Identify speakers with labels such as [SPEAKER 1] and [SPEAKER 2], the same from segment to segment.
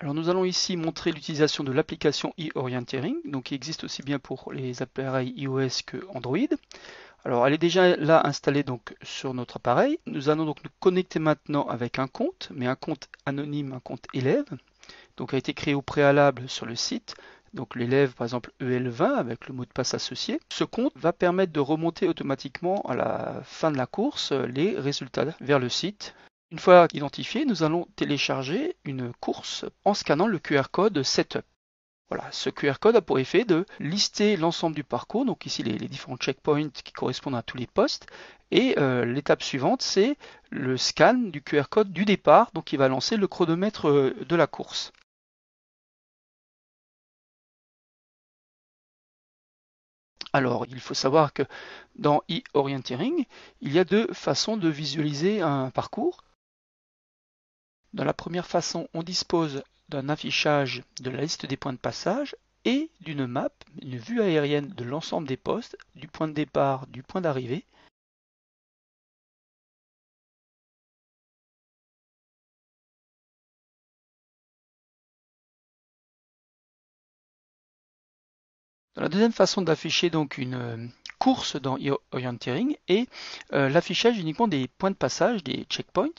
[SPEAKER 1] Alors nous allons ici montrer l'utilisation de l'application e-orientering, donc qui existe aussi bien pour les appareils iOS que Android. Alors elle est déjà là installée donc sur notre appareil. Nous allons donc nous connecter maintenant avec un compte, mais un compte anonyme, un compte élève, donc a été créé au préalable sur le site. Donc l'élève par exemple EL20 avec le mot de passe associé. Ce compte va permettre de remonter automatiquement à la fin de la course les résultats vers le site. Une fois identifié, nous allons télécharger une course en scannant le QR code Setup. Voilà, ce QR code a pour effet de lister l'ensemble du parcours, donc ici les, différents checkpoints qui correspondent à tous les postes. Et euh, l'étape suivante, c'est le scan du QR code du départ, donc il va lancer le chronomètre euh, de la
[SPEAKER 2] course. Alors, il faut savoir que dans e il y a deux façons
[SPEAKER 1] de visualiser un parcours. Dans la première façon, on dispose d'un affichage de la liste des points de passage et d'une map, une vue aérienne
[SPEAKER 2] de l'ensemble des postes, du point de départ, du point d'arrivée, Dans la deuxième façon d'afficher donc une, euh, course dans Orienteering et euh, l'affichage uniquement
[SPEAKER 1] des points de passage, des checkpoints.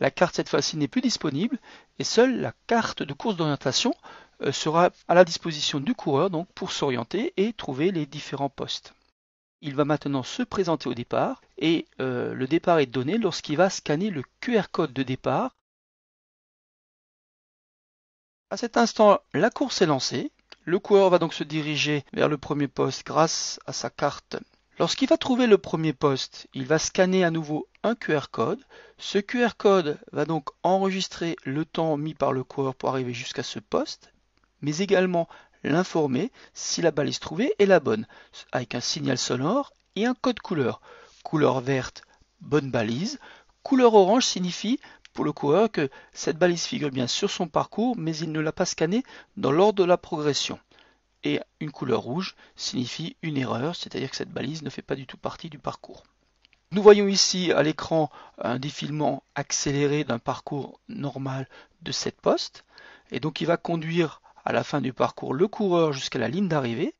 [SPEAKER 1] La carte cette fois-ci n'est plus disponible et seule la carte de course d'orientation euh, sera à la disposition du coureur donc pour s'orienter et trouver les différents postes. Il va maintenant se présenter au départ et euh, le départ est donné lorsqu'il va scanner le QR code de départ. À cet instant, la course est lancée. Le coureur va donc se diriger vers le premier poste grâce à sa carte Lorsqu'il va trouver le premier poste, il va scanner à nouveau un QR code. Ce QR code va donc enregistrer le temps mis par le coureur pour arriver jusqu'à ce poste, mais également l'informer si la balise trouvée est la bonne, avec un signal sonore et un code couleur. Couleur verte, bonne balise. Couleur orange signifie pour le coureur que cette balise figure bien sur son parcours, mais il ne l'a pas scannée dans l'ordre de la progression et une couleur rouge signifie une erreur, c'est-à-dire que cette balise ne fait pas du tout partie du parcours. Nous voyons ici à l'écran un défilement accéléré d'un parcours normal de cette poste,
[SPEAKER 2] et donc il va conduire à la fin du parcours le coureur jusqu'à la ligne d'arrivée,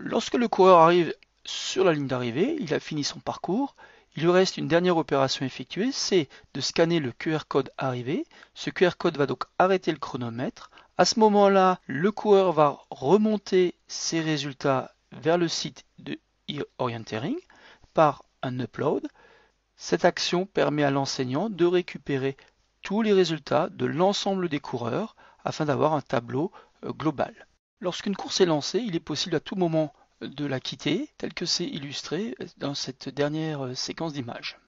[SPEAKER 2] Lorsque le coureur arrive sur la ligne d'arrivée, il a fini son parcours
[SPEAKER 1] il lui reste une dernière opération effectuée, c'est de scanner le QR code arrivé. Ce QR code va donc arrêter le chronomètre. À ce moment-là, le coureur va remonter ses résultats vers le site de e-orientering par un upload. Cette action permet à l'enseignant de récupérer tous les résultats de l'ensemble des coureurs afin d'avoir un tableau euh, global. Lorsqu'une course est lancée, il est possible à tout moment de la quitter, telle que c'est illustré dans cette dernière euh, séquence d'images.